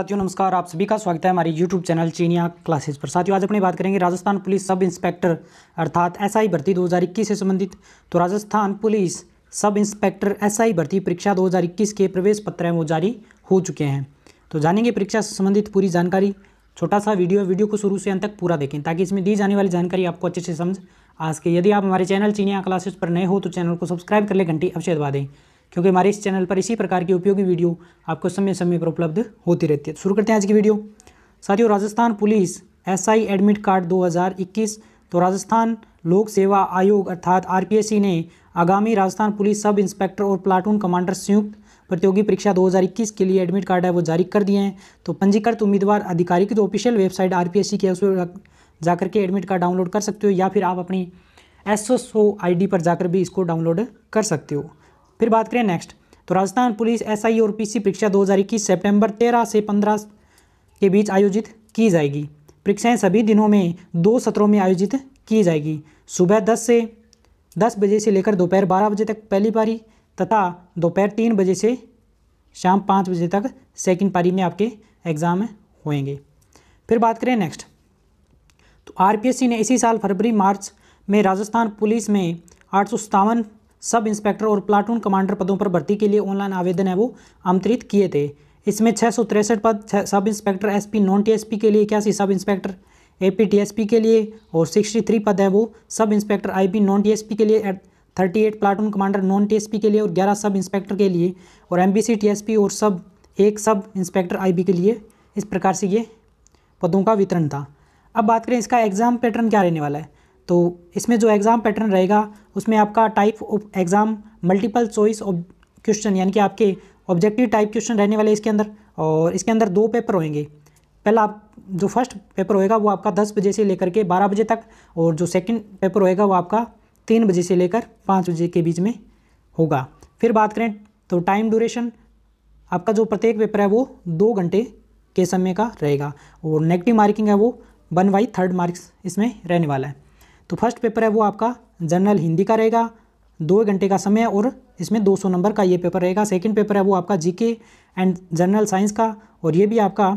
साथियों नमस्कार आप सभी का स्वागत है हमारे YouTube चैनल चीनिया क्लासेस पर साथियों आज अपने बात करेंगे राजस्थान पुलिस सब इंस्पेक्टर अर्थात एसआई भर्ती 2021 से संबंधित तो Rajasthan police sub inspector SI भर्ती परीक्षा 2021 के प्रवेश पत्र हैं वो जारी हो चुके हैं तो जानेंगे परीक्षा से संबंधित पूरी जानकारी छोटा सा वीडियो वीडियो को शुरू से अंत तक पूरा देखें ताकि इसमें दी जाने वाली जानकारी आपको अच्छे से समझ आ सके यदि आप हमारे चैनल चीनिया क्लासेस पर नए हो तो चैनल को सब्सक्राइब कर ले घंटी अवश्य दबा दें क्योंकि हमारे इस चैनल पर इसी प्रकार की उपयोगी वीडियो आपको समय समय पर उपलब्ध होती रहती है तो शुरू करते हैं आज की वीडियो साथियों Rajasthan police SI admit card 2021 तो राजस्थान लोक सेवा आयोग अर्थात आरपीएससी ने आगामी राजस्थान पुलिस सब इंस्पेक्टर और प्लाटून कमांडर संयुक्त प्रतियोगी परीक्षा 2021 के लिए एडमिट कार्ड है वो जारी कर दिए हैं तो पंजीकृत उम्मीदवार अधिकारी की जो ऑफिशियल वेबसाइट आरपीएससी की है उस पर जाकर के एडमिट कार्ड डाउनलोड कर सकते हो या फिर आप अपनी S S O I D पर जाकर भी इसको डाउनलोड कर सकते हो फिर बात करें नेक्स्ट तो राजस्थान पुलिस एसआई e और पीसी परीक्षा 2021 सेप्टेम्बर तेरह से पंद्रह के बीच आयोजित की जाएगी परीक्षाएं सभी दिनों में दो सत्रों में आयोजित की जाएगी सुबह दस से दस बजे से लेकर दोपहर बारह बजे तक पहली पारी तथा दोपहर तीन बजे से शाम पाँच बजे तक सेकंड पारी में आपके एग्ज़ाम होंगे फिर बात करें नेक्स्ट तो आरपीएससी ने इसी साल फरवरी मार्च में राजस्थान पुलिस में आठ सब इंस्पेक्टर और प्लाटून कमांडर पदों पर भर्ती के लिए ऑनलाइन आवेदन है वो आमंत्रित किए थे इसमें छः सौ तिरसठ पद sub inspector SP non TSP के लिए इक्यासी सब इंस्पेक्टर पी के लिए और सिक्सटी थ्री पद है वो sub inspector IB non TSP के लिए thirty eight platoon commander non TSP के लिए और ग्यारह सब इंस्पेक्टर के लिए और एमबीसी टीएसपी और सब एक सब इंस्पेक्टर आईबी के लिए इस प्रकार से ये पदों का वितरण था अब बात करें इसका एग्ज़ाम पैटर्न क्या रहने वाला है तो इसमें जो एग्ज़ाम पैटर्न रहेगा उसमें आपका type of exam multiple choice question यानी कि आपके ऑब्जेक्टिव टाइप क्वेश्चन रहने वाले इसके अंदर और इसके अंदर दो पेपर होंगे पहला आप जो फर्स्ट पेपर होएगा वो आपका दस बजे से लेकर के बारह बजे तक और जो सेकंड पेपर होएगा वो आपका तीन बजे से लेकर पाँच बजे के बीच में होगा फिर बात करें तो टाइम ड्यूरेशन आपका जो प्रत्येक पेपर है वो दो घंटे के समय का रहेगा और नेगेटिव मार्किंग है वो वन बाई थर्ड मार्क्स इसमें रहने वाला है तो फर्स्ट पेपर है वो आपका जनरल हिंदी का रहेगा दो घंटे का समय और इसमें 200 नंबर का ये पेपर रहेगा सेकंड पेपर है वो आपका जीके एंड जनरल साइंस का और ये भी आपका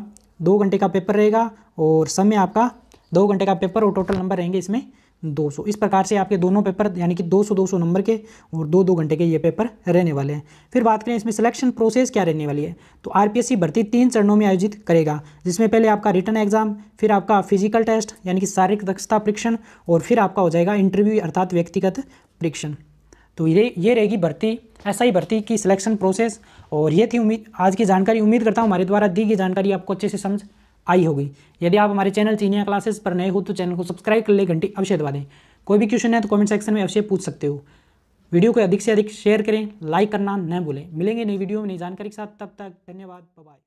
दो घंटे का पेपर रहेगा और समय आपका दो घंटे का पेपर और टोटल नंबर रहेंगे इसमें 200 इस प्रकार से आपके दोनों पेपर यानी कि 200 200 नंबर के और दो दो घंटे के ये पेपर रहने वाले हैं फिर बात करें इसमें सिलेक्शन प्रोसेस क्या रहने वाली है तो आरपीएससी भर्ती तीन चरणों में आयोजित करेगा जिसमें पहले आपका रिटर्न एग्जाम फिर आपका फिजिकल टेस्ट यानी कि शारीरिक दक्षता परीक्षण और फिर आपका हो जाएगा इंटरव्यू अर्थात व्यक्तिगत परीक्षण तो ये ये रहेगी भर्ती ऐसा ही भर्ती की सिलेक्शन प्रोसेस और ये थी उम्मीद आज की जानकारी उम्मीद करता हूँ हमारे द्वारा दी गई जानकारी आपको अच्छे से समझ आई होगी यदि आप हमारे चैनल चीनिया क्लासेस पर नए हो तो चैनल को सब्सक्राइब कर ले घंटी अवश्य दबा दें कोई भी क्वेश्चन है तो कमेंट सेक्शन में अवश्य पूछ सकते हो वीडियो को अधिक से अधिक शेयर करें लाइक करना न भूलें मिलेंगे नई वीडियो में नई जानकारी के साथ तब तक धन्यवाद बाय